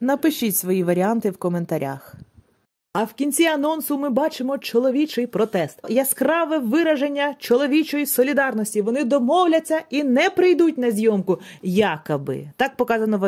Напишіть свої варіанти в коментарях. А в кінці анонсу ми бачимо чоловічий протест, яскраве вираження чоловічої солідарності. Вони домовляться і не прийдуть на зйомку, якоби так показано в